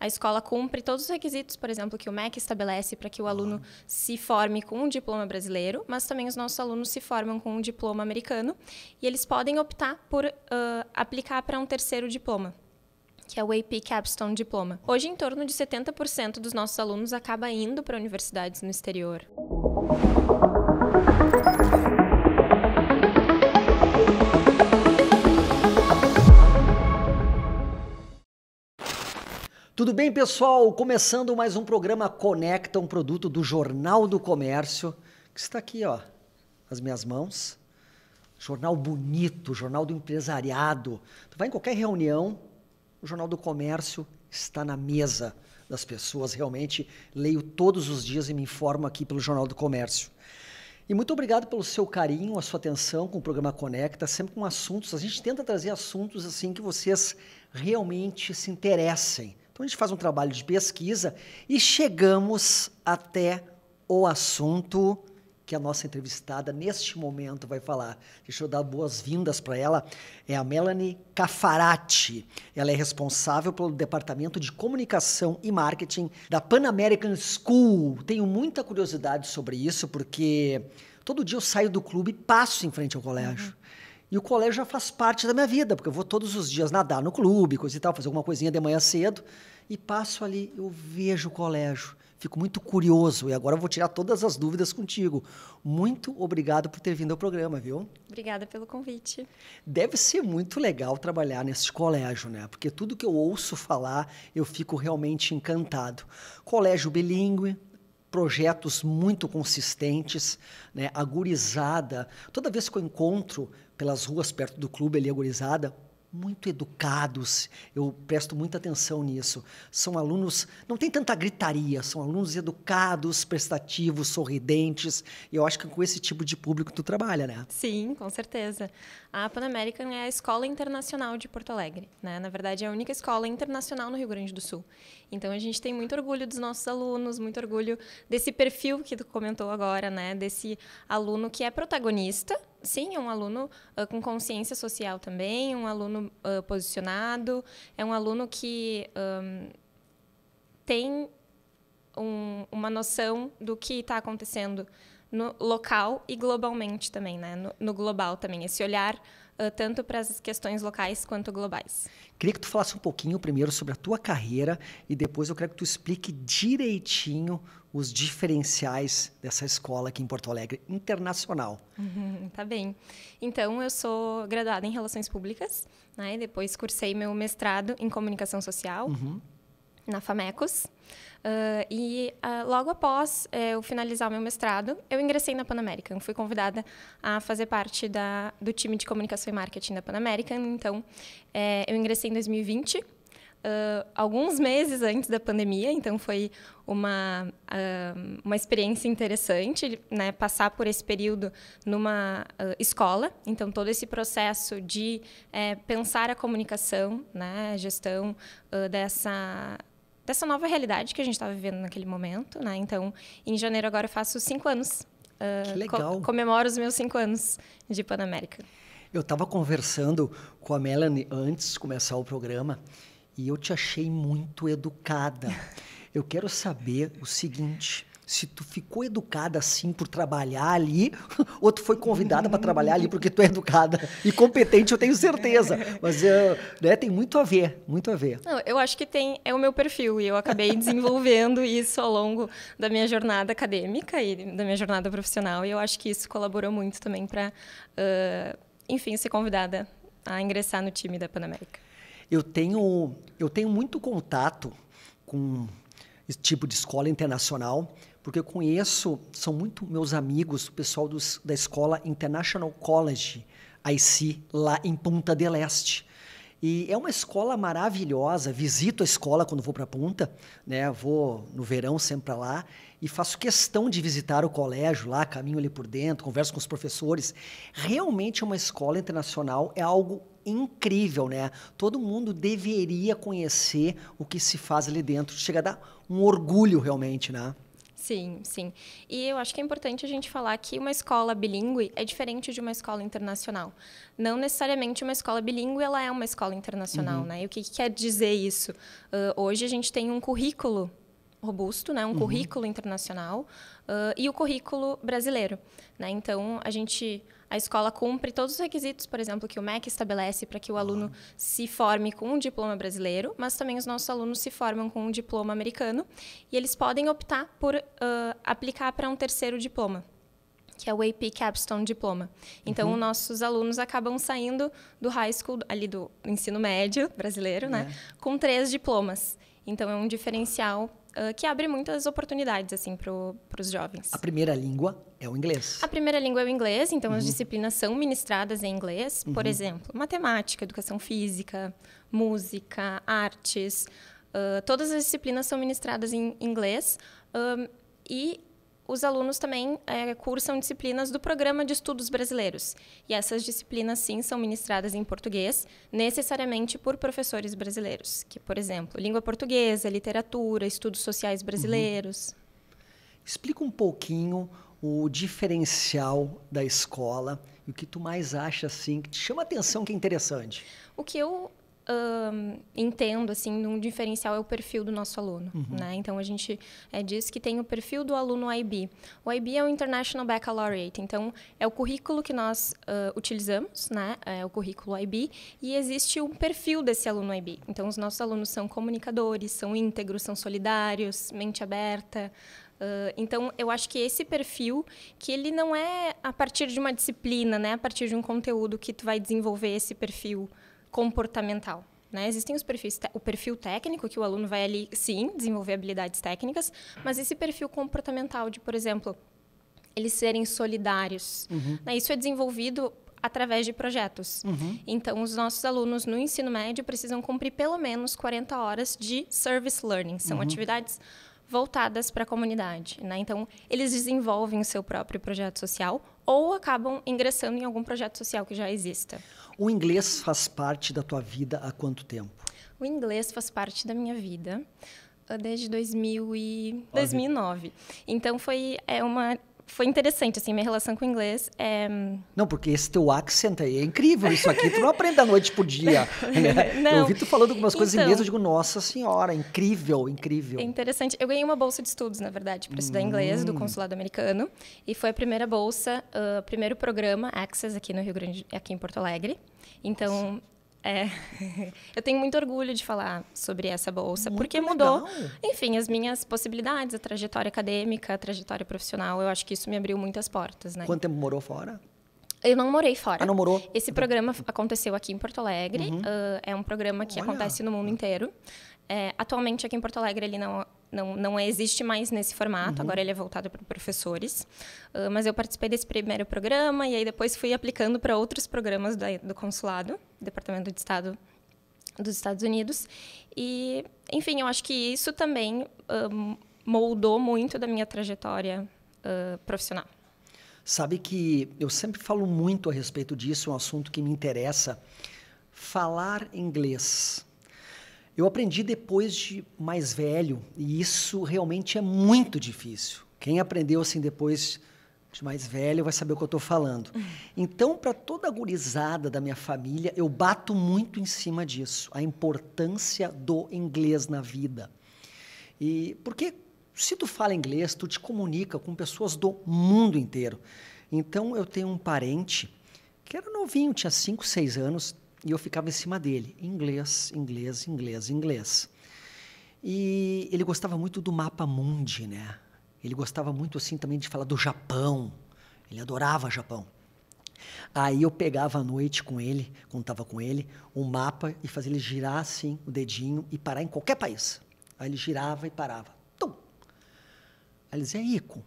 a escola cumpre todos os requisitos, por exemplo, que o MEC estabelece para que o ah. aluno se forme com um diploma brasileiro, mas também os nossos alunos se formam com um diploma americano e eles podem optar por uh, aplicar para um terceiro diploma que é o AP Capstone Diploma. Hoje, em torno de 70% dos nossos alunos acaba indo para universidades no exterior. Tudo bem, pessoal? Começando mais um programa Conecta, um produto do Jornal do Comércio, que está aqui, ó, nas minhas mãos. Jornal bonito, jornal do empresariado. Tu vai em qualquer reunião, o Jornal do Comércio está na mesa das pessoas. Realmente leio todos os dias e me informo aqui pelo Jornal do Comércio. E muito obrigado pelo seu carinho, a sua atenção com o programa Conecta, sempre com assuntos. A gente tenta trazer assuntos assim que vocês realmente se interessem. Então a gente faz um trabalho de pesquisa e chegamos até o assunto que a nossa entrevistada neste momento vai falar. Deixa eu dar boas-vindas para ela. É a Melanie Cafarati. Ela é responsável pelo departamento de comunicação e marketing da Pan American School. Tenho muita curiosidade sobre isso porque todo dia eu saio do clube e passo em frente ao colégio. Uhum. E o colégio já faz parte da minha vida, porque eu vou todos os dias nadar no clube, coisa e tal, fazer alguma coisinha de manhã cedo, e passo ali, eu vejo o colégio. Fico muito curioso e agora eu vou tirar todas as dúvidas contigo. Muito obrigado por ter vindo ao programa, viu? Obrigada pelo convite. Deve ser muito legal trabalhar nesse colégio, né? Porque tudo que eu ouço falar, eu fico realmente encantado. Colégio bilíngue, projetos muito consistentes, né? agurizada. Toda vez que eu encontro pelas ruas perto do clube ali, agurizada, muito educados. Eu presto muita atenção nisso. São alunos, não tem tanta gritaria, são alunos educados, prestativos, sorridentes. E eu acho que é com esse tipo de público tu trabalha, né? Sim, com certeza. A Pan American é a escola internacional de Porto Alegre, né? Na verdade, é a única escola internacional no Rio Grande do Sul. Então, a gente tem muito orgulho dos nossos alunos, muito orgulho desse perfil que tu comentou agora, né? Desse aluno que é protagonista, sim, é um aluno uh, com consciência social também, um aluno uh, posicionado, é um aluno que um, tem um, uma noção do que está acontecendo no local e globalmente também, né? No, no global também, esse olhar uh, tanto para as questões locais quanto globais. Queria que tu falasse um pouquinho primeiro sobre a tua carreira e depois eu quero que tu explique direitinho os diferenciais dessa escola aqui em Porto Alegre, internacional. Uhum, tá bem. Então, eu sou graduada em Relações Públicas, né? depois cursei meu mestrado em Comunicação Social uhum. na FAMECOS. Uh, e uh, logo após uh, eu finalizar o meu mestrado, eu ingressei na Pan American. Fui convidada a fazer parte da, do time de comunicação e marketing da Pan American. Então, eh, eu ingressei em 2020. Uh, ah, alguns meses antes da pandemia, então foi uma, uh, uma experiência interessante, né? Passar por esse período numa uh, escola, então todo esse processo de eh, pensar a comunicação, né? Gestão dessa dessa nova realidade que a gente estava tá vivendo naquele momento, né? Então, em janeiro agora eu faço cinco anos. Uh, que legal. Co comemoro os meus cinco anos de Panamérica. Eu estava conversando com a Melanie antes de começar o programa e eu te achei muito educada. Eu quero saber o seguinte: se tu ficou educada assim por trabalhar ali, ou tu foi convidada para trabalhar ali porque tu é educada e competente, eu tenho certeza. Mas eu, eh, né, tem muito a ver, muito a ver. Não, eu acho que tem, é o meu perfil e eu acabei desenvolvendo isso ao longo da minha jornada acadêmica e da minha jornada profissional e eu acho que isso colaborou muito também para, uh, eh, enfim, ser convidada a ingressar no time da Panamérica. Eu tenho, eu tenho muito contato com esse tipo de escola internacional porque eu conheço, são muito meus amigos, o pessoal dos, da escola International College, IC, lá em Punta del Este. E é uma escola maravilhosa, visito a escola quando vou para Punta, né? vou no verão sempre para lá, e faço questão de visitar o colégio lá, caminho ali por dentro, converso com os professores. Realmente é uma escola internacional, é algo incrível, né? Todo mundo deveria conhecer o que se faz ali dentro. Chega a dar um orgulho realmente, né? Sim, sim. E eu acho que é importante a gente falar que uma escola bilíngue é diferente de uma escola internacional. Não necessariamente uma escola bilíngue ela é uma escola internacional, uhum. né? E o que, que quer dizer isso? Uh, hoje a gente tem um currículo robusto, né? um uhum. currículo internacional uh, e o currículo brasileiro. Né? Então, a gente a escola cumpre todos os requisitos, por exemplo, que o MEC estabelece para que o aluno uhum. se forme com um diploma brasileiro, mas também os nossos alunos se formam com um diploma americano e eles podem optar por uh, aplicar para um terceiro diploma. Que é o AP Capstone Diploma. Então, uhum. nossos alunos acabam saindo do high school, ali do ensino médio brasileiro, né, é. né? Com três diplomas. Então, é um diferencial uh, que abre muitas oportunidades assim para os jovens. A primeira língua é o inglês. A primeira língua é o inglês, então uhum. as disciplinas são ministradas em inglês, uhum. por exemplo, matemática, educação física, música, artes, uh, todas as disciplinas são ministradas em inglês. Um, e os alunos também é, cursam disciplinas do Programa de Estudos Brasileiros. E essas disciplinas, sim, são ministradas em português, necessariamente por professores brasileiros, que, por exemplo, língua portuguesa, literatura, estudos sociais brasileiros. Uhum. Explica um pouquinho o diferencial da escola e o que tu mais acha assim que te chama atenção que é interessante. O que eu entendo, assim, um diferencial é o perfil do nosso aluno, uhum. né? Então, a gente é, diz que tem o perfil do aluno IB. O IB é o International Baccalaureate, então, é o currículo que nós uh, utilizamos, né? É o currículo IB, e existe um perfil desse aluno IB. Então, os nossos alunos são comunicadores, são íntegros, são solidários, mente aberta, Uh, então, eu acho que esse perfil, que ele não é a partir de uma disciplina, né? A partir de um conteúdo que tu vai desenvolver esse perfil comportamental. Né? Existem os perfis, o perfil técnico, que o aluno vai ali, sim, desenvolver habilidades técnicas, mas esse perfil comportamental de, por exemplo, eles serem solidários. Uhum. Né? Isso é desenvolvido através de projetos. Uhum. Então, os nossos alunos no ensino médio precisam cumprir pelo menos 40 horas de service learning. São uhum. atividades voltadas para a comunidade. Né? Então, eles desenvolvem o seu próprio projeto social ou acabam ingressando em algum projeto social que já exista. O inglês faz parte da tua vida há quanto tempo? O inglês faz parte da minha vida ah, desde 2000 e 2009. Então foi é uma foi interessante, assim, minha relação com o inglês. É... Não, porque esse teu accent aí é incrível. Isso aqui tu não aprende da noite pro dia. Né? Eu vi tu falando algumas coisas então, em inglês, eu então. digo, nossa senhora, incrível, incrível. É interessante. Eu ganhei uma bolsa de estudos, na verdade, para estudar hum. inglês do hum. consulado americano. E foi a primeira bolsa, o uh, primeiro programa Access aqui no Rio Grande, aqui em Porto Alegre. Então, nossa. É. Eu tenho muito orgulho de falar sobre essa bolsa, muito porque mudou, legal. enfim, as minhas possibilidades, a trajetória acadêmica, a trajetória profissional. Eu acho que isso me abriu muitas portas, né? Quanto tempo morou fora? Eu não morei fora. Ah, não morou? Esse tá. programa aconteceu aqui em Porto Alegre. Uhum. Uh, é um programa que Olha. acontece no mundo hum. inteiro. É, atualmente, aqui em Porto Alegre, ele não, não, não existe mais nesse formato, uhum. agora ele é voltado para professores. Uh, mas eu participei desse primeiro programa e aí depois fui aplicando para outros programas da, do consulado, Departamento de Estado dos Estados Unidos. E, enfim, eu acho que isso também um, ah, moldou muito da minha trajetória uh, profissional. Sabe que eu sempre falo muito a respeito disso, é um assunto que me interessa. Falar inglês eu aprendi depois de mais velho, e isso realmente é muito difícil. Quem aprendeu assim depois de mais velho vai saber o que eu estou falando. Então, para toda a gurizada da minha família, eu bato muito em cima disso, a importância do inglês na vida. E porque se tu fala inglês, tu te comunica com pessoas do mundo inteiro. Então, eu tenho um parente que era novinho, tinha 5, 6 anos, e eu ficava em cima dele, inglês, inglês, inglês, inglês. E ele gostava muito do mapa mundi, né? Ele gostava muito assim também de falar do Japão. Ele adorava Japão. Aí eu pegava à noite com ele, contava com ele, um mapa e fazia ele girar assim o dedinho e parar em qualquer país. Aí ele girava e parava. Tum. Aí ele dizia, Ico,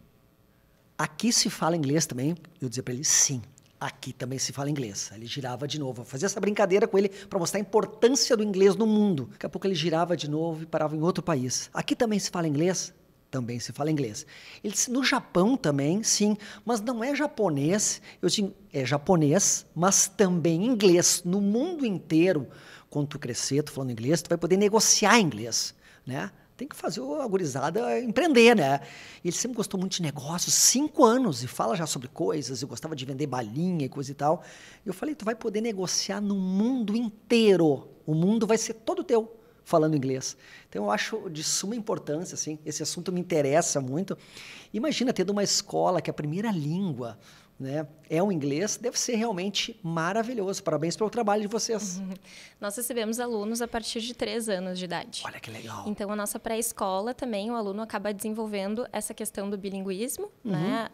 aqui se fala inglês também? Eu dizia para ele, sim aqui também se fala inglês. Ele girava de novo, eu fazia essa brincadeira com ele para mostrar a importância do inglês no mundo. Daqui a pouco ele girava de novo e parava em outro país. Aqui também se fala inglês? Também se fala inglês. Ele disse, no Japão também, sim, mas não é japonês. Eu disse, é japonês, mas também inglês. No mundo inteiro, quando tu crescer, tu falando inglês, tu vai poder negociar inglês, né? tem que fazer a gurizada empreender, né? E ele sempre gostou muito de negócios, cinco anos, e fala já sobre coisas, eu gostava de vender balinha e coisa e tal. E eu falei, tu vai poder negociar no mundo inteiro. O mundo vai ser todo teu falando inglês. Então eu acho de suma importância, assim, esse assunto me interessa muito. Imagina tendo uma escola que é a primeira língua né? É um inglês, deve ser realmente maravilhoso. Parabéns pelo trabalho de vocês. Nós recebemos alunos a partir de três anos de idade. Olha que legal. Então, a nossa pré-escola também, o aluno acaba desenvolvendo essa questão do bilinguismo, uhum. né?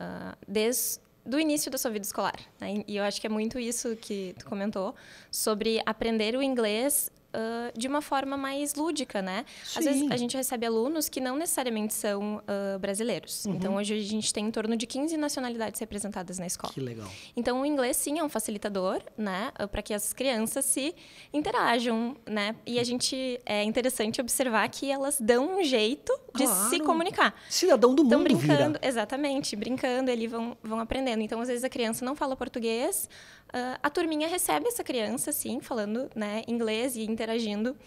Uh, desde do início da sua vida escolar. Né? E eu acho que é muito isso que tu comentou sobre aprender o inglês uh, de uma forma mais lúdica, né? Sim. Às vezes a gente recebe alunos que não necessariamente são uh, brasileiros. Uhum. Então hoje a gente tem em torno de 15 nacionalidades representadas na escola. Que legal. Então o inglês sim é um facilitador, né, para que as crianças se interajam, né? E a gente é interessante observar que elas dão um jeito de claro. se comunicar. Cidadão do mundo. Então brincando, vira. exatamente, brincando, eles vão vão aprendendo. Então às vezes a criança não fala português, Uh, a turminha recebe essa criança, assim, falando né, inglês e interagindo, uh,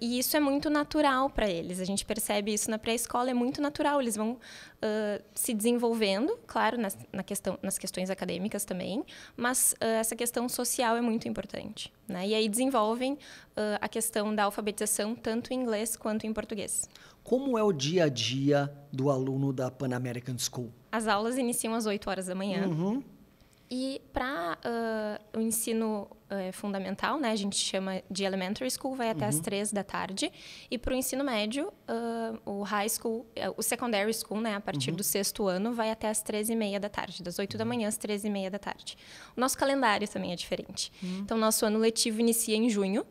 e isso é muito natural para eles. A gente percebe isso na pré-escola, é muito natural. Eles vão uh, se desenvolvendo, claro, nas, na questão, nas questões acadêmicas também, mas essa questão social é muito importante. Né? E aí desenvolvem a questão da alfabetização, tanto em inglês quanto em português. Como é o dia a dia do aluno da Pan American School? As aulas iniciam às 8 horas da manhã. Uhum. E para uh, o ensino uh, fundamental, né, a gente chama de elementary school, vai até uhum. as três da tarde. E para o ensino médio, uh, o high school, é, o secondary school, né, a partir uhum. do sexto ano, vai até as três e meia da tarde, das oito da uhum. manhã às três e meia da tarde. O nosso calendário também é diferente. Uhum. Então, nosso ano letivo inicia em junho.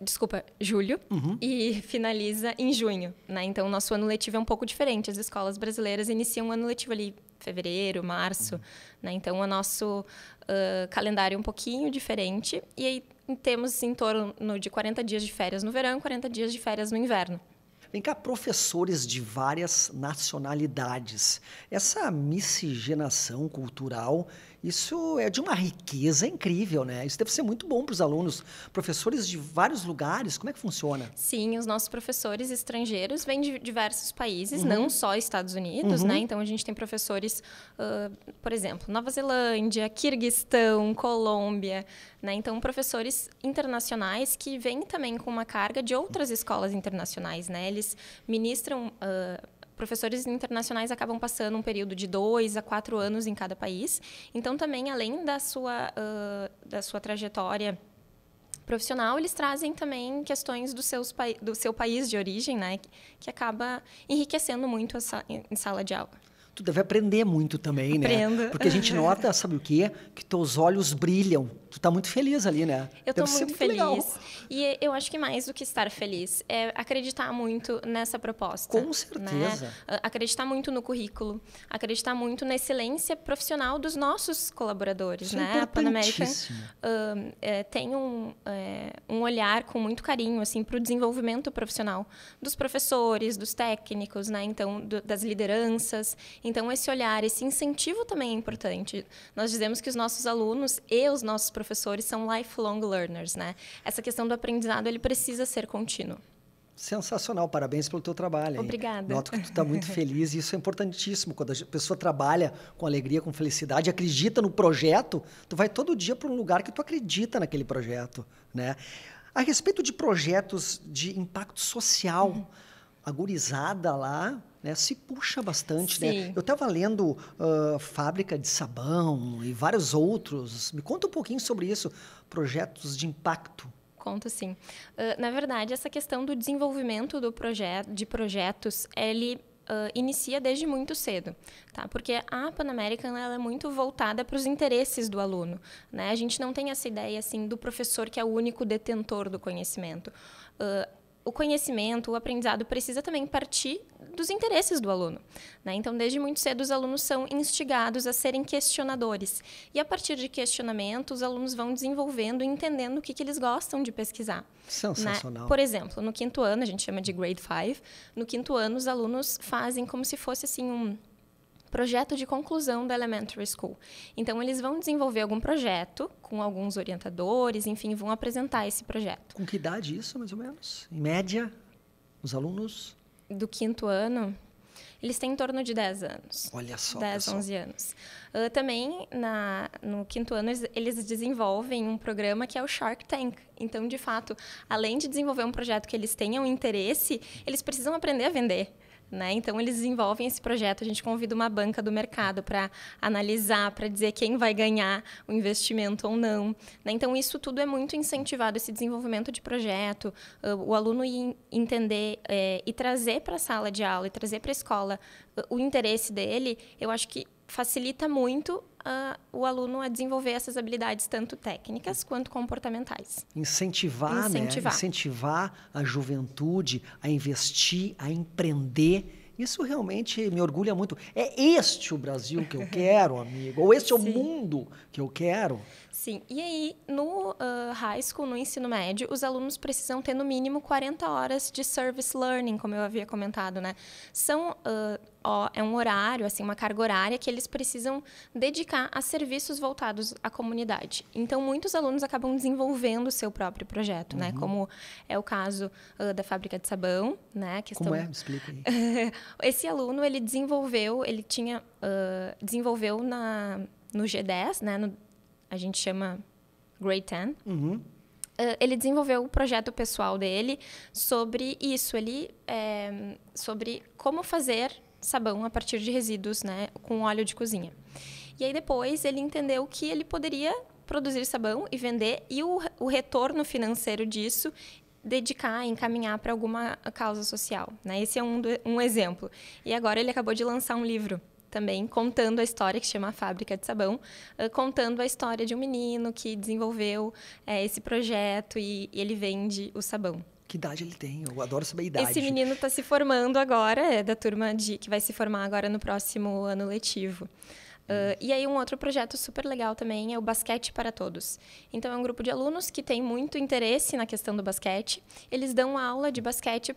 desculpa, julho, uhum. e finaliza em junho. Né? Então, o nosso ano letivo é um pouco diferente. As escolas brasileiras iniciam o ano letivo ali fevereiro, março. Uhum. Né? Então, o nosso uh, calendário é um pouquinho diferente. E aí temos em torno de 40 dias de férias no verão e 40 dias de férias no inverno. Vem cá, professores de várias nacionalidades. Essa miscigenação cultural isso é de uma riqueza incrível, né? Isso deve ser muito bom para os alunos. Professores de vários lugares, como é que funciona? Sim, os nossos professores estrangeiros vêm de diversos países, uhum. não só Estados Unidos, uhum. né? Então a gente tem professores, uh, por exemplo, Nova Zelândia, Kirguistão, Colômbia, né? Então professores internacionais que vêm também com uma carga de outras escolas internacionais, né? Eles ministram. Uh, professores internacionais acabam passando um período de dois a quatro anos em cada país. Então, também, além da sua, uh, da sua trajetória profissional, eles trazem também questões do, seus, do seu país de origem, né? Que, acaba enriquecendo muito essa, em sala de aula tu deve aprender muito também, né? Aprendo. né? Porque a gente nota, sabe o quê? Que teus olhos brilham tu tá muito feliz ali, né? Eu estou tô muito, muito feliz. Legal. E eu acho que mais do que estar feliz é acreditar muito nessa proposta. Com né? certeza. Né? Acreditar muito no currículo, acreditar muito na excelência profissional dos nossos colaboradores, Isso é né? É a Panamérica uh, é, tem um, é, um olhar com muito carinho assim para o desenvolvimento profissional dos professores, dos técnicos, né? Então do, das lideranças. Então esse olhar, esse incentivo também é importante. Nós dizemos que os nossos alunos e os nossos professores professores são lifelong learners, né? Essa questão do aprendizado, ele precisa ser contínuo. Sensacional, parabéns pelo teu trabalho. Obrigada. Noto que tu está muito feliz e isso é importantíssimo. Quando a pessoa trabalha com alegria, com felicidade, acredita no projeto, tu vai todo dia para um lugar que tu acredita naquele projeto, né? A respeito de projetos de impacto social, uhum. a gurizada lá né, se puxa bastante. Né? Eu estava lendo uh, Fábrica de Sabão e vários outros. Me conta um pouquinho sobre isso, projetos de impacto conto sim. Uh, na verdade, essa questão do desenvolvimento do projeto, de projetos, ele Uh, inicia desde muito cedo, tá? Porque a Pan-American ela é muito voltada para os interesses do aluno, né? A gente não tem essa ideia assim do professor que é o único detentor do conhecimento. Uh, o conhecimento, o aprendizado precisa também partir dos interesses do aluno. Né? Então, desde muito cedo, os alunos são instigados a serem questionadores. E a partir de questionamento, os alunos vão desenvolvendo e entendendo o que, que eles gostam de pesquisar. Né? Sensacional. Né? Por exemplo, no quinto ano, a gente chama de grade five. no quinto ano, os alunos fazem como se fosse assim um projeto de conclusão da elementary school. Então eles vão desenvolver algum projeto com alguns orientadores, enfim, vão apresentar esse projeto. Com que idade isso, mais ou menos? Em média, os alunos do quinto ano, eles têm em torno de 10 anos. Olha só. 10, pessoal. 11 anos. Uh, também, na, no quinto ano, eles, eles, desenvolvem um programa que é o Shark Tank. Então, de fato, além de desenvolver um projeto que eles tenham interesse, eles precisam aprender a vender. Né? Então, eles desenvolvem esse projeto. A gente convida uma banca do mercado para analisar, para dizer quem vai ganhar o investimento ou não. Né? Então, isso tudo é muito incentivado esse desenvolvimento de projeto, o aluno entender é, e trazer para a sala de aula e trazer para a escola o interesse dele. Eu acho que facilita muito a, o aluno a desenvolver essas habilidades tanto técnicas quanto comportamentais. Incentivar, né? Incentivar. né? Incentivar a juventude a investir, a empreender. Isso realmente me orgulha muito. É este o Brasil que eu quero, amigo. Ou este Sim. é o mundo que eu quero. Sim, e aí no uh, high school, no ensino médio, os alunos precisam ter no mínimo 40 horas de service learning, como eu havia comentado, né? São, uh, é um horário, assim, uma carga horária que eles precisam dedicar a serviços voltados à comunidade. Então, muitos alunos acabam desenvolvendo o seu próprio projeto, né? uhum. né? Como é o caso uh, da fábrica de sabão, né? Questão... Como é? Me explica aí. Esse aluno, ele desenvolveu, ele tinha, desenvolveu na no G10, né, no a gente chama Grey Ten. Uhum. Uh, ele desenvolveu o projeto pessoal dele sobre isso, ali, é, eh, sobre como fazer sabão a partir de resíduos, né, com óleo de cozinha. E aí depois ele entendeu que ele poderia produzir sabão e vender e o, o retorno financeiro disso dedicar, encaminhar para alguma causa social. Né? Esse é um, um exemplo. E agora ele acabou de lançar um livro também contando a história que chama Fábrica de Sabão, ah, contando a história de um menino que desenvolveu é, esse projeto e, e ele vende o sabão. Que idade ele tem? Eu adoro saber a idade. Esse menino está se formando agora, é da turma de, que vai se formar agora no próximo ano letivo. Uh, e aí um outro projeto super legal também é o Basquete para Todos. Então é um grupo de alunos que tem muito interesse na questão do basquete. Eles dão aula de basquete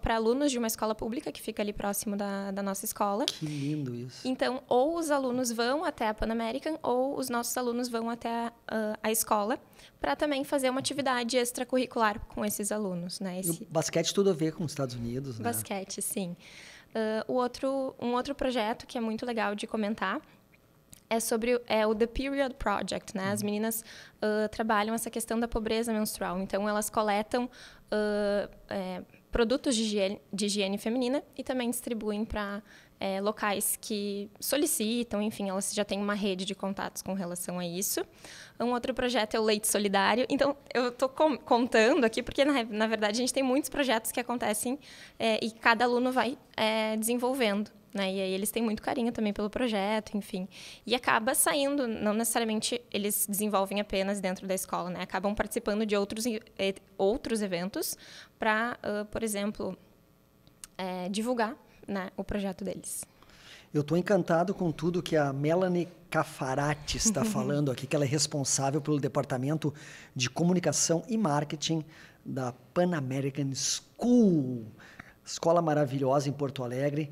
para alunos de uma escola pública que fica ali próximo da, da nossa escola. Que lindo isso. Então ou os alunos vão até a Pan American ou os nossos alunos vão até a, ah, a escola para também fazer uma atividade extracurricular com esses alunos, né? Esse... basquete tudo a ver com os Estados Unidos, né? Basquete, sim. Uh, o outro, um outro projeto que é muito legal de comentar é sobre é, o The Period Project, né? As uhum. meninas uh, trabalham essa questão da pobreza menstrual. Então, elas coletam uh, é, produtos de higiene, de higiene, feminina e também distribuem para é, locais que solicitam, enfim, elas já têm uma rede de contatos com relação a isso. Um outro projeto é o Leite Solidário. Então, eu estou contando aqui, porque na, na, verdade a gente tem muitos projetos que acontecem é, e cada aluno vai é, desenvolvendo. Né? E aí eles têm muito carinho também pelo projeto, enfim. E acaba saindo, não necessariamente eles desenvolvem apenas dentro da escola, né? Acabam participando de outros, outros eventos para, uh, por exemplo, é, divulgar né, o projeto deles. Eu estou encantado com tudo que a Melanie Cafarati está falando aqui, que ela é responsável pelo Departamento de Comunicação e Marketing da Pan American School, escola maravilhosa em Porto Alegre,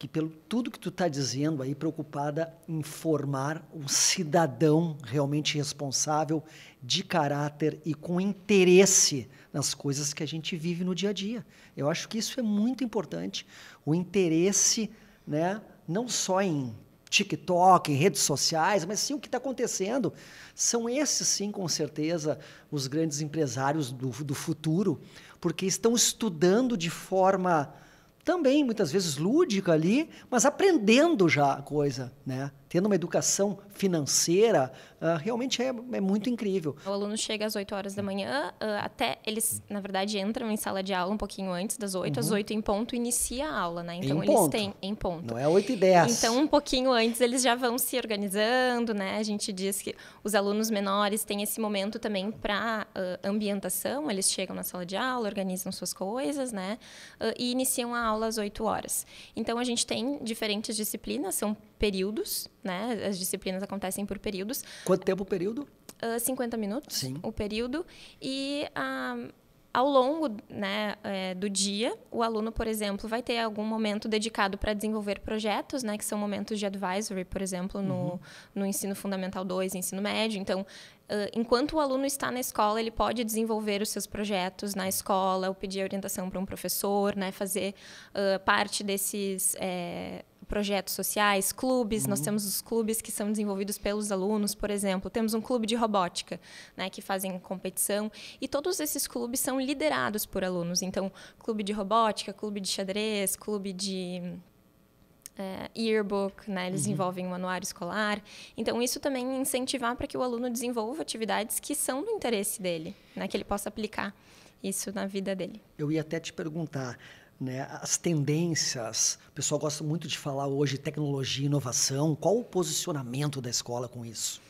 que pelo tudo que tu está dizendo aí, preocupada em formar um cidadão realmente responsável, de caráter e com interesse nas coisas que a gente vive no dia a dia. Eu acho que isso é muito importante, o interesse, né, não só em TikTok, em redes sociais, mas sim o que está acontecendo. São esses, sim, com certeza, os grandes empresários do, do futuro, porque estão estudando de forma também muitas vezes lúdica ali, mas aprendendo já a coisa, né? tendo uma educação financeira, uh, realmente é, é, muito incrível. O aluno chega às 8 horas da manhã, uh, até eles, na verdade, entram em sala de aula um pouquinho antes das 8, uhum. às 8 em ponto inicia a aula, né? Então em eles ponto. têm em ponto. Não é 8 e 10. Então, um pouquinho antes, eles já vão se organizando, né? A gente diz que os alunos menores têm esse momento também para uh, ah, ambientação, eles chegam na sala de aula, organizam suas coisas, né? e iniciam a aula às 8 horas. Então, a gente tem diferentes disciplinas, são períodos, né? As disciplinas acontecem por períodos. Quanto tempo o período? Uh, ah, 50 minutos Sim. o período. E uh, ao longo né, é, do dia, o aluno, por exemplo, vai ter algum momento dedicado para desenvolver projetos, né, que são momentos de advisory, por exemplo, no, uhum. no ensino fundamental 2, ensino médio. Então, ah, enquanto o aluno está na escola, ele pode desenvolver os seus projetos na escola, ou pedir orientação para um professor, né, fazer uh, parte desses é, projetos sociais, clubes. Uhum. Nós temos os clubes que são desenvolvidos pelos alunos, por exemplo. Temos um clube de robótica, né, que fazem competição. E todos esses clubes são liderados por alunos. Então, clube de robótica, clube de xadrez, clube de é, yearbook, né? eles uhum. envolvem um anuário escolar. Então, isso também é incentivar para que o aluno desenvolva atividades que são do interesse dele, né? que ele possa aplicar isso na vida dele. Eu ia até te perguntar, né, as tendências. O pessoal gosta muito de falar hoje tecnologia e inovação. Qual o posicionamento da escola com isso?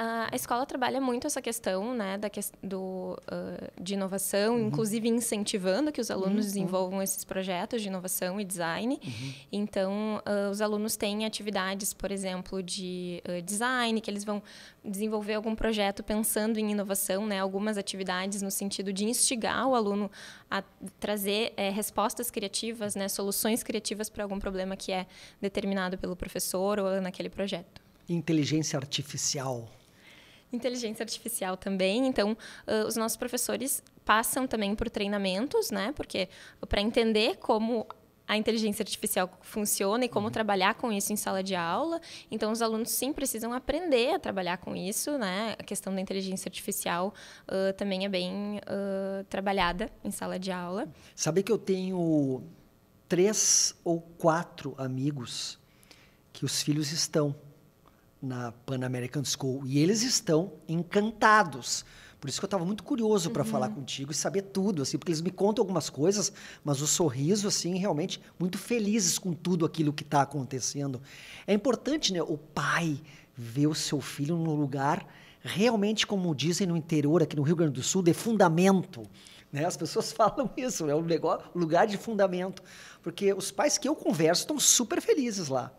a escola trabalha muito essa questão né, da que, do, uh, de inovação, uhum. inclusive incentivando que os alunos uhum. desenvolvam esses projetos de inovação e design. Uhum. Então, uh, os alunos têm atividades, por exemplo, de uh, design, que eles vão desenvolver algum projeto pensando em inovação, né, algumas atividades no sentido de instigar o aluno a trazer é, respostas criativas, né, soluções criativas para algum problema que é determinado pelo professor ou naquele projeto. Inteligência artificial inteligência artificial também. Então, uh, os nossos professores passam também por treinamentos, né? Porque para entender como a inteligência artificial funciona e como uhum. trabalhar com isso em sala de aula. Então, os alunos sim precisam aprender a trabalhar com isso, né? A questão da inteligência artificial uh, também é bem uh, trabalhada em sala de aula. Sabe que eu tenho três ou quatro amigos que os filhos estão na Pan American School e eles estão encantados. Por isso que eu estava muito curioso para uhum. falar contigo e saber tudo, assim, porque eles me contam algumas coisas, mas o sorriso, assim, realmente muito felizes com tudo aquilo que está acontecendo. É importante, né, o pai ver o seu filho num lugar realmente, como dizem no interior, aqui no Rio Grande do Sul, de fundamento. Né? As pessoas falam isso, é né? um negócio, lugar de fundamento. Porque os pais que eu converso estão super felizes lá.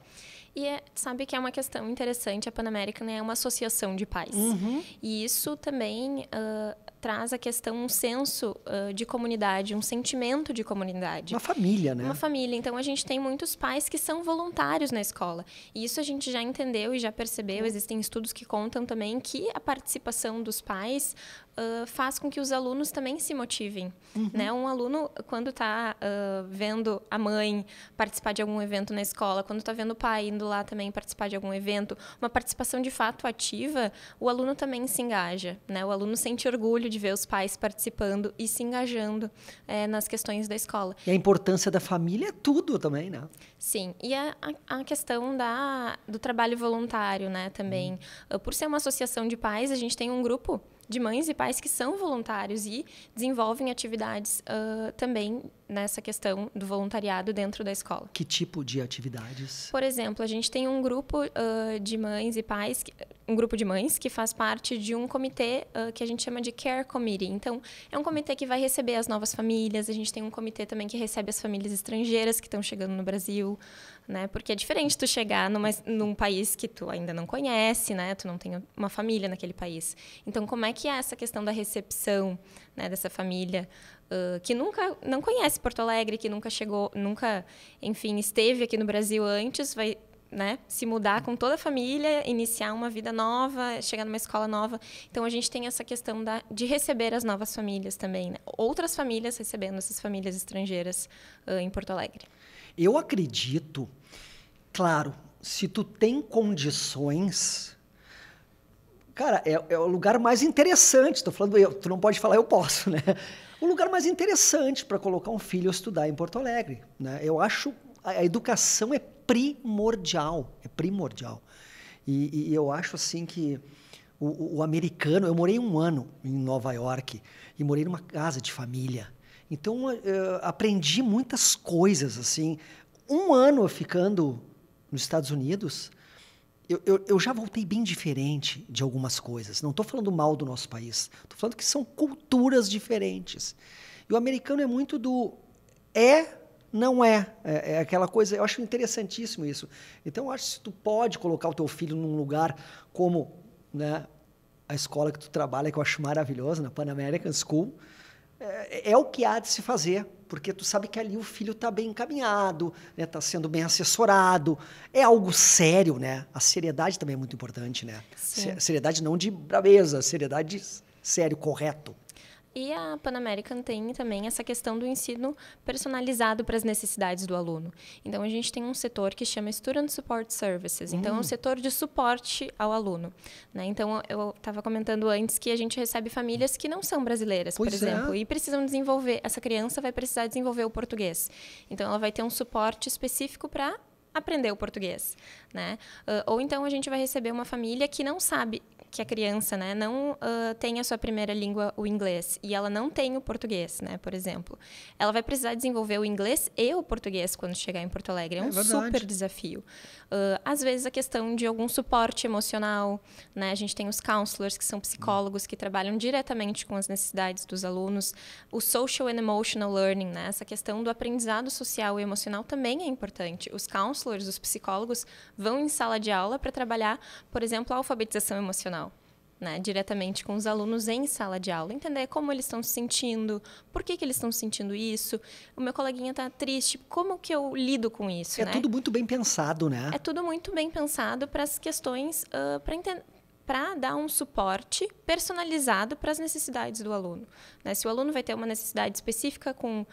E é, sabe que é uma questão interessante, a Pan American é uma associação de pais. Uhum. E isso também uh, traz a questão um senso uh, de comunidade, um sentimento de comunidade. Uma família, né? Uma família. Então a gente tem muitos pais que são voluntários na escola. E isso a gente já entendeu e já percebeu. Existem estudos que contam também que a participação dos pais Uh, faz com que os alunos também se motivem. Uhum. Né? Um aluno, quando está uh, vendo a mãe participar de algum evento na escola, quando está vendo o pai indo lá também participar de algum evento, uma participação de fato ativa, o aluno também se engaja. Né? O aluno sente orgulho de ver os pais participando e se engajando é, nas questões da escola. E a importância da família é tudo também, né? Sim, e a, a questão da, do trabalho voluntário, né, também. Hum. Por ser uma associação de pais, a gente tem um grupo de mães e pais que são voluntários e desenvolvem atividades uh, também nessa questão do voluntariado dentro da escola. Que tipo de atividades? Por exemplo, a gente tem um grupo uh, de mães e pais, que, um grupo de mães que faz parte de um comitê uh, que a gente chama de Care Committee. Então, é um comitê que vai receber as novas famílias, a gente tem um comitê também que recebe as famílias estrangeiras que estão chegando no Brasil, né? Porque é diferente tu chegar numa, num país que tu ainda não conhece, né? Tu não tem uma família naquele país. Então, como é que é essa questão da recepção né, dessa família uh, que nunca não conhece Porto Alegre, que nunca chegou, nunca, enfim, esteve aqui no Brasil antes, vai né, se mudar com toda a família, iniciar uma vida nova, chegar numa escola nova. Então a gente tem essa questão da, de receber as novas famílias também, né? outras famílias recebendo essas famílias estrangeiras uh, em Porto Alegre. Eu acredito, claro, se tu tem condições. Cara, é, é o lugar mais interessante. Estou falando eu, tu não pode falar eu posso, né? O lugar mais interessante para colocar um filho a estudar em Porto Alegre. Né? Eu acho a, a educação é primordial. É primordial. E, e eu acho assim que o, o, o americano. Eu morei um ano em Nova York e morei numa casa de família. Então, eh, aprendi muitas coisas, assim. Um ano ficando nos Estados Unidos, eu, eu, eu, já voltei bem diferente de algumas coisas. Não estou falando mal do nosso país. Estou falando que são culturas diferentes. E o americano é muito do é, não é. é. é aquela coisa, eu acho interessantíssimo isso. Então, eu acho que se tu pode colocar o teu filho num lugar como né, a escola que tu trabalha, que eu acho maravilhosa, na Pan American School, é, é, o que há de se fazer, porque tu sabe que ali o filho está bem encaminhado, está né? Tá sendo bem assessorado, é algo sério, né? A seriedade também é muito importante, né? Sim. Seriedade não de braveza, seriedade sério, correto. E a Pan American tem também essa questão do ensino personalizado para as necessidades do aluno. Então, a gente tem um setor que chama Student Support Services. Então, hum. é um hum. setor de suporte ao aluno. Né? Então, eu estava comentando antes que a gente recebe famílias que não são brasileiras, pois por é. exemplo, é. e precisam desenvolver. Essa criança vai precisar desenvolver o português. Então, ela vai ter um suporte específico para aprender o português, né? Uh, ou então a gente vai receber uma família que não sabe que a criança né, não uh, tem a sua primeira língua o inglês e ela não tem o português, né, por exemplo, ela vai precisar desenvolver o inglês e o português quando chegar em Porto Alegre. É, é um é super desafio. Uh, às vezes a questão de algum suporte emocional, né? A gente tem os counselors que são psicólogos que trabalham diretamente com as necessidades dos alunos. O social and emotional learning, né? Essa questão do aprendizado social e emocional também é importante. Os counselors, os psicólogos vão em sala de aula para trabalhar, por exemplo, a alfabetização emocional né, diretamente com os alunos em sala de aula, entender como eles estão se sentindo, por que, que eles estão sentindo isso, o meu coleguinha está triste, como que eu lido com isso? É né? tudo muito bem pensado, né? É tudo muito bem pensado para as questões, uh, para entender para dar um suporte personalizado para as necessidades do aluno. Né? Se o aluno vai ter uma necessidade específica com uh,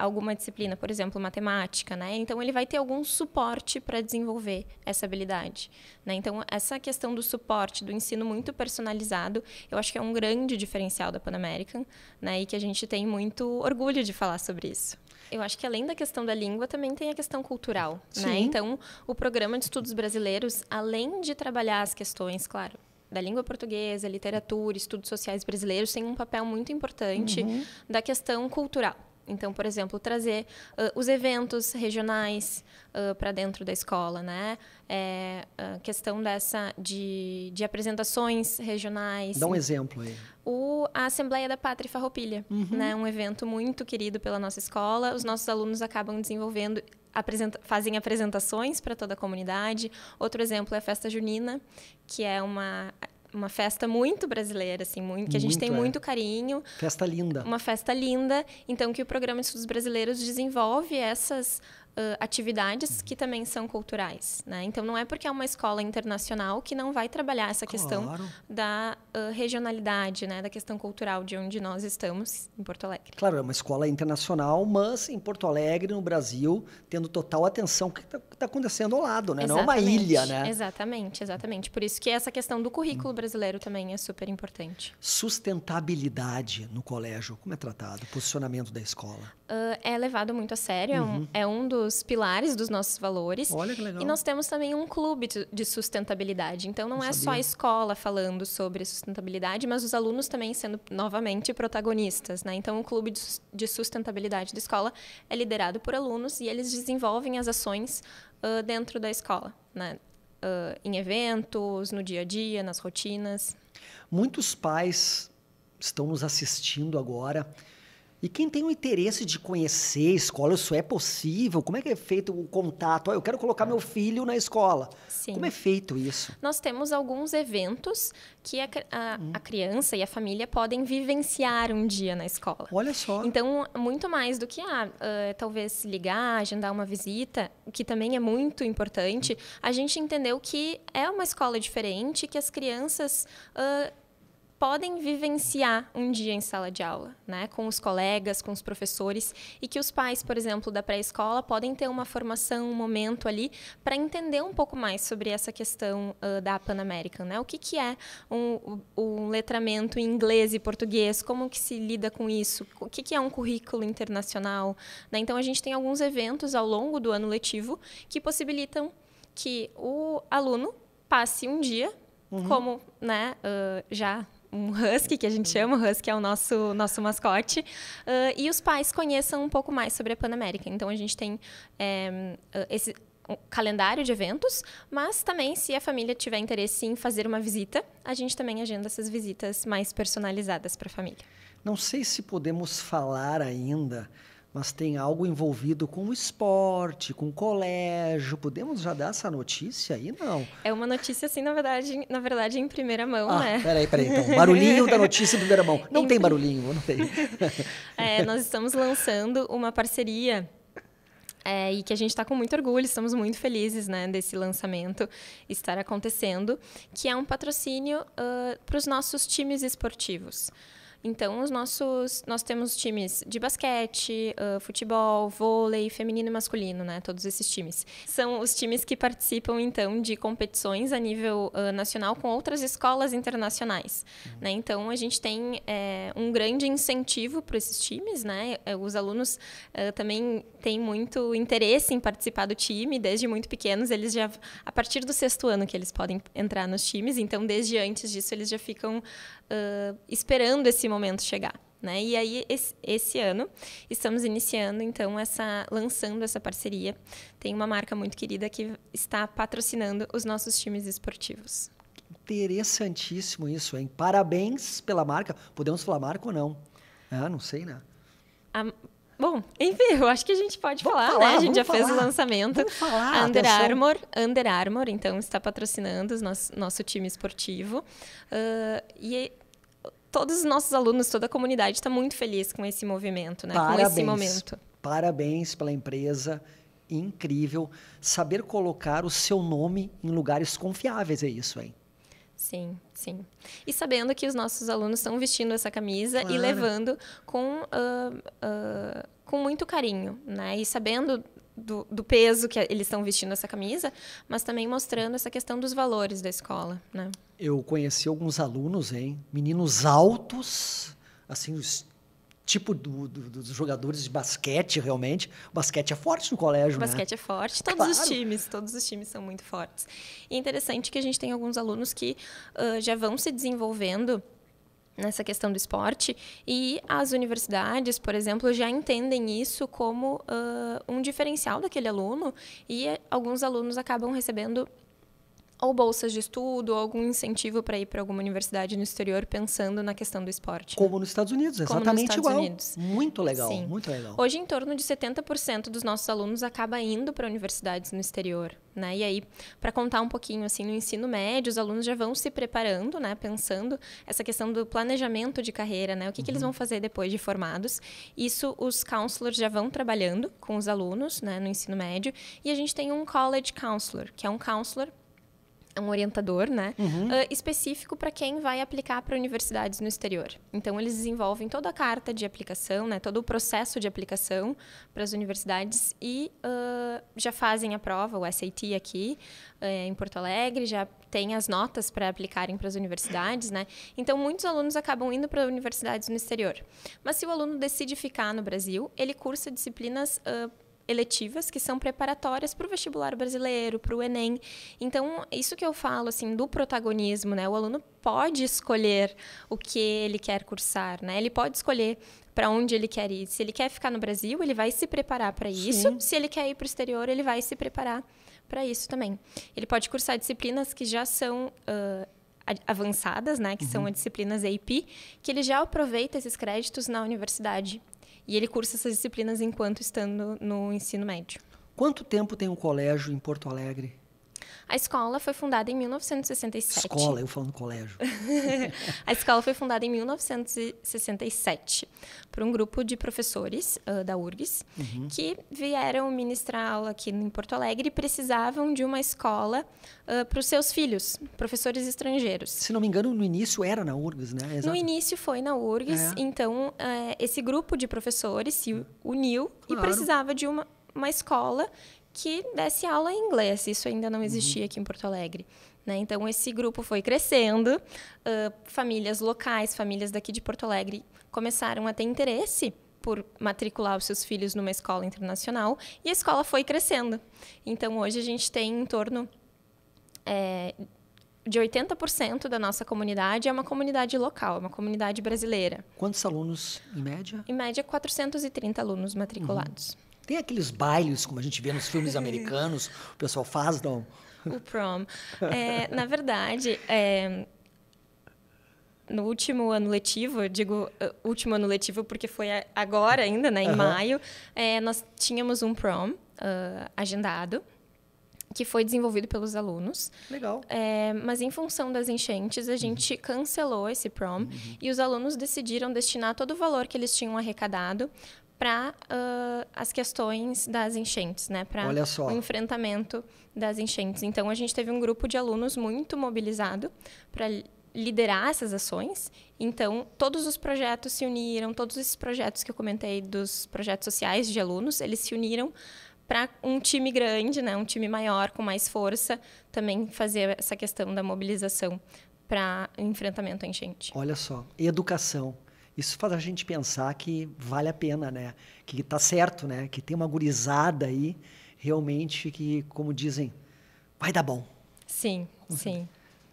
alguma disciplina, por exemplo, matemática, né? então ele vai ter algum suporte para desenvolver essa habilidade. Né? Então, essa questão do suporte, do ensino muito personalizado, eu acho que é um grande diferencial da Pan American né? e que a gente tem muito orgulho de falar sobre isso. Eu acho que além da questão da língua, também tem a questão cultural. Né? Então, o Programa de Estudos Brasileiros, além de trabalhar as questões, claro, da língua portuguesa, literatura, estudos sociais brasileiros têm um papel muito importante uhum. da questão cultural. Então, por exemplo, trazer uh, os eventos regionais uh, para dentro da escola, né? É, a questão dessa de, de apresentações regionais. Dá um exemplo aí. O, a Assembleia da Pátria Farroupilha, uhum. né? Um evento muito querido pela nossa escola. Os nossos alunos acabam desenvolvendo apresenta fazem apresentações para toda a comunidade. Outro exemplo é a festa junina, que é uma uma festa muito brasileira, assim, muito, que a gente muito, tem é. muito carinho. Festa linda. Uma festa linda. Então, que o Programa de Estudos Brasileiros desenvolve essas uh, atividades que também são culturais. Né? Então, não é porque é uma escola internacional que não vai trabalhar essa questão da uh, regionalidade, né? da questão cultural de onde nós estamos, em Porto Alegre. Claro, é uma escola internacional, mas em Porto Alegre, no Brasil, tendo total atenção que está tá acontecendo ao lado, né? não é uma ilha. Né? Exatamente, exatamente. Por isso que essa questão do currículo brasileiro também é super importante. Sustentabilidade no colégio, como é tratado? Posicionamento da escola? uh, é levado muito a sério, uhum. é, um, uhum. é, um, dos pilares dos nossos valores. Olha que legal. E nós temos também um clube de sustentabilidade. Então, não, não é sabia. só a escola falando sobre sustentabilidade, mas os alunos também sendo, novamente, protagonistas. Né? Então, o clube de sustentabilidade da escola é liderado por alunos e eles desenvolvem as ações uh, dentro da escola, né? Uh, em eventos, no dia a dia, nas rotinas. Muitos pais estão nos assistindo agora e quem tem o interesse de conhecer escola, isso é possível? Como é que é feito o contato? Oh, eu quero colocar meu filho na escola. Sim. Como é feito isso? Nós temos alguns eventos que a, a, hum. a, criança e a família podem vivenciar um dia na escola. Olha só. Então, muito mais do que ah, uh, talvez ligar, agendar uma visita, o que também é muito importante, a gente entendeu que é uma escola diferente, que as crianças. Uh, podem vivenciar um dia em sala de aula, né, com os colegas, com os professores, e que os pais, por exemplo, da pré-escola podem ter uma formação, um momento ali para entender um pouco mais sobre essa questão uh, da Pan American, né? O que, que é um, um, letramento em inglês e português, como que se lida com isso, o que, que é um currículo internacional, né? Então a gente tem alguns eventos ao longo do ano letivo que possibilitam que o aluno passe um dia uhum. como, né, uh, já um husky, que a gente chama, o husky é o nosso, nosso mascote, uh, e os pais conheçam um pouco mais sobre a Panamérica. Então, a gente tem é, esse um calendário de eventos, mas também, se a família tiver interesse em fazer uma visita, a gente também agenda essas visitas mais personalizadas para a família. Não sei se podemos falar ainda mas tem algo envolvido com o esporte, com o colégio. Podemos já dar essa notícia aí? Não. É uma notícia, assim, na verdade, na verdade em primeira mão, ah, né? Peraí, peraí. Então, barulhinho da notícia em primeira mão. Não em... tem barulhinho, não tem. é, nós estamos lançando uma parceria. É, e que a gente está com muito orgulho, estamos muito felizes né, desse lançamento estar acontecendo, que é um patrocínio uh, para os nossos times esportivos. Então, os nossos, nós temos times de basquete, uh, futebol, vôlei, feminino e masculino, né? Todos esses times. São os times que participam, então, de competições a nível uh, nacional com outras escolas internacionais, uhum. né? Então, a gente tem é, um grande incentivo para esses times, né? É, os alunos uh, também têm muito interesse em participar do time, desde muito pequenos, eles já, a partir do sexto ano que eles podem entrar nos times, então, desde antes disso, eles já ficam uh, esperando esse momento chegar. Né? E aí, esse, esse, ano, estamos iniciando, então, essa lançando essa parceria. Tem uma marca muito querida que está patrocinando os nossos times esportivos. Interessantíssimo isso, hein? Parabéns pela marca. Podemos falar marca ou não? Ah, não sei, né? A Bom, enfim, eu acho que a gente pode falar, falar, né? A gente já falar, fez o lançamento. Vamos falar, a Under Armour, Under Armour, então, está patrocinando o nosso, nosso time esportivo. Uh, e todos os nossos alunos, toda a comunidade está muito feliz com esse movimento, né? Parabéns. Com esse momento. Parabéns pela empresa. Incrível. Saber colocar o seu nome em lugares confiáveis é isso, hein? Sim. Sim. E sabendo que os nossos alunos estão vestindo essa camisa claro. e levando com, uh, uh, com muito carinho, né? E sabendo do, do peso que eles estão vestindo essa camisa, mas também mostrando essa questão dos valores da escola, né? Eu conheci alguns alunos, hein? Meninos altos, assim, tipo do, do, dos jogadores de basquete, realmente. O basquete é forte no colégio, o né? basquete né? é forte. É todos claro. os times, todos os times são muito fortes. E é interessante que a gente tem alguns alunos que uh, já vão se desenvolvendo nessa questão do esporte e as universidades, por exemplo, já entendem isso como uh, um diferencial daquele aluno e eh, alguns alunos acabam recebendo ou bolsas de estudo, ou algum incentivo para ir para alguma universidade no exterior pensando na questão do esporte. Como nos Estados Unidos, exatamente Estados igual. Unidos. Muito legal, Sim. muito legal. Hoje, em torno de 70% dos nossos alunos acaba indo para universidades no exterior. Né? E aí, para contar um pouquinho, assim, no ensino médio, os alunos já vão se preparando, né? Pensando essa questão do planejamento de carreira, né? O que, uhum. que eles uhum. vão fazer depois de formados. Isso os counselors já vão trabalhando com os alunos, né? No ensino médio. E a gente tem um college counselor, que é um counselor um orientador, né? Uhum. Uh, específico para quem vai aplicar para universidades no exterior. Então, eles desenvolvem toda a carta de aplicação, né? Todo o processo de aplicação para as universidades e uh, já fazem a prova, o SAT aqui uh, em Porto Alegre, já tem as notas para aplicarem para as universidades, né? Então, muitos alunos acabam indo para universidades no exterior. Mas se o aluno decide ficar no Brasil, ele cursa disciplinas ah, eletivas que são preparatórias para o vestibular brasileiro, para o Enem. Então, isso que eu falo assim do protagonismo, né? O aluno pode escolher o que ele quer cursar, né? Ele pode escolher para onde ele quer ir. Se ele quer ficar no Brasil, ele vai se preparar para isso. Sim. Se ele quer ir para o exterior, ele vai se preparar para isso também. Ele pode cursar disciplinas que já são uh, avançadas, né, que uhum. são as disciplinas AP, que ele já aproveita esses créditos na universidade e ele cursa essas disciplinas enquanto estando no ensino médio. Quanto tempo tem o um colégio em Porto Alegre? A escola foi fundada em 1967. Escola, eu falo no colégio. a escola foi fundada em 1967 por um grupo de professores uh, da URGS uhum. que vieram ministrar aula aqui em Porto Alegre e precisavam de uma escola uh, para os seus filhos, professores estrangeiros. Se não me engano, no início era na URGS, né? Exato. No início foi na URGS, é. então uh, esse grupo de professores se hum. uniu claro. e precisava de uma, uma escola que desse aula em inglês. Isso ainda não existia uhum. aqui em Porto Alegre. Né? Então, esse grupo foi crescendo, uh, famílias locais, famílias daqui de Porto Alegre começaram a ter interesse por matricular os seus filhos numa escola internacional e a escola foi crescendo. Então, hoje a gente tem em torno é, de 80% da nossa comunidade é uma comunidade local, uma comunidade brasileira. Quantos alunos em média? Em média, 430 alunos matriculados. Uhum. Tem aqueles bailes, como a gente vê nos filmes americanos, o pessoal faz, não? O prom. É, na verdade, é, no último ano letivo, eu digo eh, último ano letivo porque foi agora ainda, né, em uhum. maio, é, nós tínhamos um prom uh, agendado que foi desenvolvido pelos alunos. Legal. É, mas em função das enchentes, a gente uhum. cancelou esse prom uhum. e os alunos decidiram destinar todo o valor que eles tinham arrecadado para uh, ah, as questões das enchentes, né? Para o enfrentamento das enchentes. Então a gente teve um grupo de alunos muito mobilizado para liderar essas ações. Então, todos os projetos se uniram, todos esses projetos que eu comentei dos projetos sociais de alunos, eles se uniram para um time grande, né, um time maior, com mais força, também fazer essa questão da mobilização para enfrentamento à enchente. Olha só, educação. Isso faz a gente pensar que vale a pena, né? Que tá certo, né? Que tem uma gurizada aí realmente que, como dizem, vai dar bom. Sim, uhum. sim.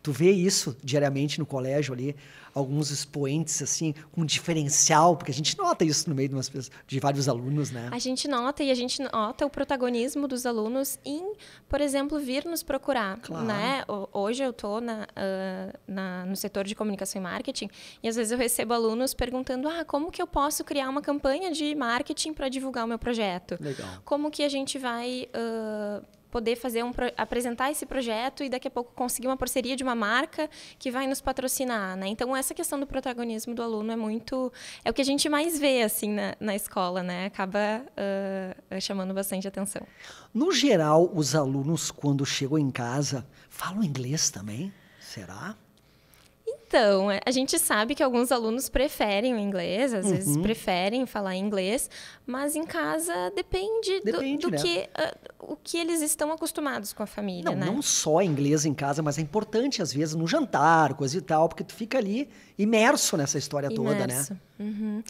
Tu vê isso diariamente no colégio ali, alguns expoentes assim com um diferencial, porque a gente nota isso no meio de, umas, de vários alunos, né? A gente nota e a gente nota o protagonismo dos alunos em, por exemplo, vir nos procurar, claro. né? Hoje eu estou na, na, no setor de comunicação e marketing e às vezes eu recebo alunos perguntando, ah, como que eu posso criar uma campanha de marketing para divulgar o meu projeto? Legal. Como que a gente vai uh, poder fazer um apresentar esse projeto e daqui a pouco conseguir uma parceria de uma marca que vai nos patrocinar, né? Então essa questão do protagonismo do aluno é muito é o que a gente mais vê assim na, na escola, né? Acaba uh, chamando bastante atenção. No geral, os alunos quando chegam em casa falam inglês também, será? Então, é, a gente sabe que alguns alunos preferem o inglês, às uhum. vezes preferem falar inglês, mas em casa depende, depende do, do né? que uh, o que eles estão acostumados com a família, não, né? Não só inglês em casa, mas é importante às vezes no jantar, coisa e tal, porque tu fica ali imerso nessa história imerso. toda, né? Uhum. Uh,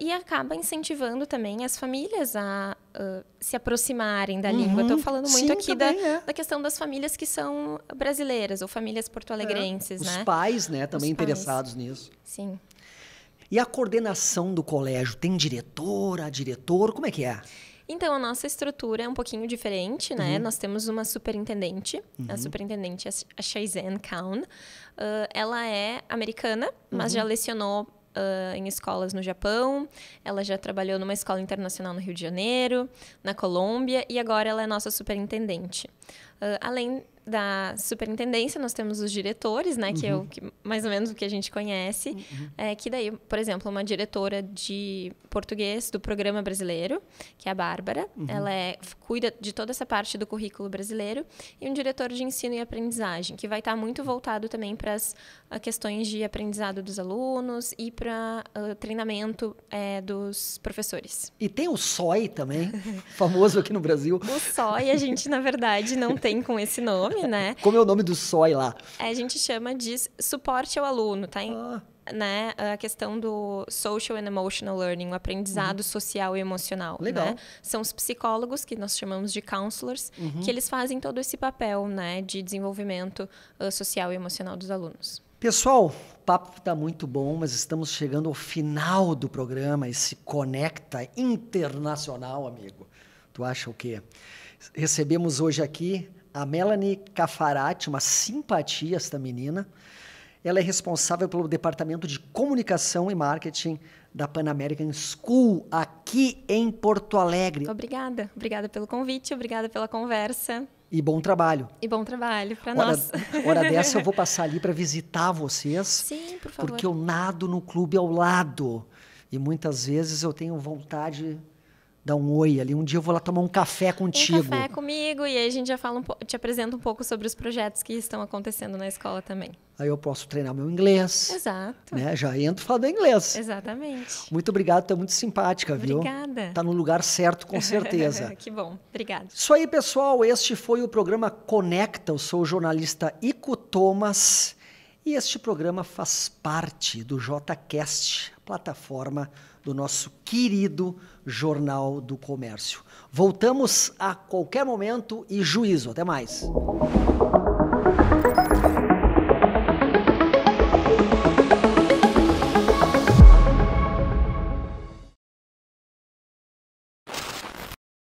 e acaba incentivando também as famílias a uh, se aproximarem da uhum. língua. Estou falando muito Sim, aqui da, é. da questão das famílias que são brasileiras ou famílias porto-alegrenses, é. Os né? pais, né, também Os interessados pais. nisso. Sim. E a coordenação do colégio tem diretora, diretor, como é que é? Então, a nossa estrutura é um pouquinho diferente, né? Uhum. Nós temos uma superintendente, uhum. a superintendente, a Shaizan Kaun. Uh, ela é americana, mas uhum. já lecionou Uh, em escolas no Japão, ela já trabalhou numa escola internacional no Rio de Janeiro, na Colômbia, e agora ela é nossa superintendente. Uh, além da superintendência, nós temos os diretores, né? Que uhum. é o uhum. que, mais ou menos o que a gente conhece. Uhum. É, que daí, por exemplo, uma diretora de português do programa brasileiro, que é a Bárbara. Uhum. Ela é, cuida de toda essa parte do currículo brasileiro. E um diretor de ensino e aprendizagem, que vai estar muito voltado também para as questões de aprendizado dos alunos e para uh, treinamento é, dos professores. E tem o SOI também, famoso aqui no Brasil. O SOI a gente, na verdade, não tem com esse nome nome, né? Como é o nome do SOI lá? É, a gente chama de suporte ao aluno, tá? Ah. Né, a questão do social and emotional learning, o aprendizado uhum. social e emocional. Né? Legal. Né? São os psicólogos, que nós chamamos de counselors, uhum. que eles fazem todo esse papel né, de desenvolvimento uh, social e emocional dos alunos. Pessoal, o papo está muito bom, mas estamos chegando ao final do programa, esse Conecta Internacional, amigo. Tu acha o quê? Recebemos hoje aqui a Melanie Cafarati, uma simpatia esta menina, ela é responsável pelo departamento de comunicação e marketing da Pan American School aqui em Porto Alegre. Obrigada, obrigada pelo convite, obrigada pela conversa. E bom trabalho. E bom trabalho para nós. Hora dessa eu vou passar ali para visitar vocês. Sim, por favor. Porque eu nado no clube ao lado. E muitas vezes eu tenho vontade dá um oi ali. Um dia eu vou lá tomar um café contigo. Um café comigo e aí a gente já fala um te apresenta um pouco sobre os projetos que estão acontecendo na escola também. Aí eu posso treinar meu inglês. Exato. Né? Já entro falando inglês. Exatamente. Muito obrigado, tá muito simpática, Obrigada. viu? Obrigada. Tá no lugar certo, com certeza. que bom. Obrigada. Isso aí, pessoal. Este foi o programa Conecta. Eu sou o jornalista Ico Thomas. E este programa faz parte do JCast, plataforma do nosso querido Jornal do Comércio. Voltamos a qualquer momento e juízo. Até mais.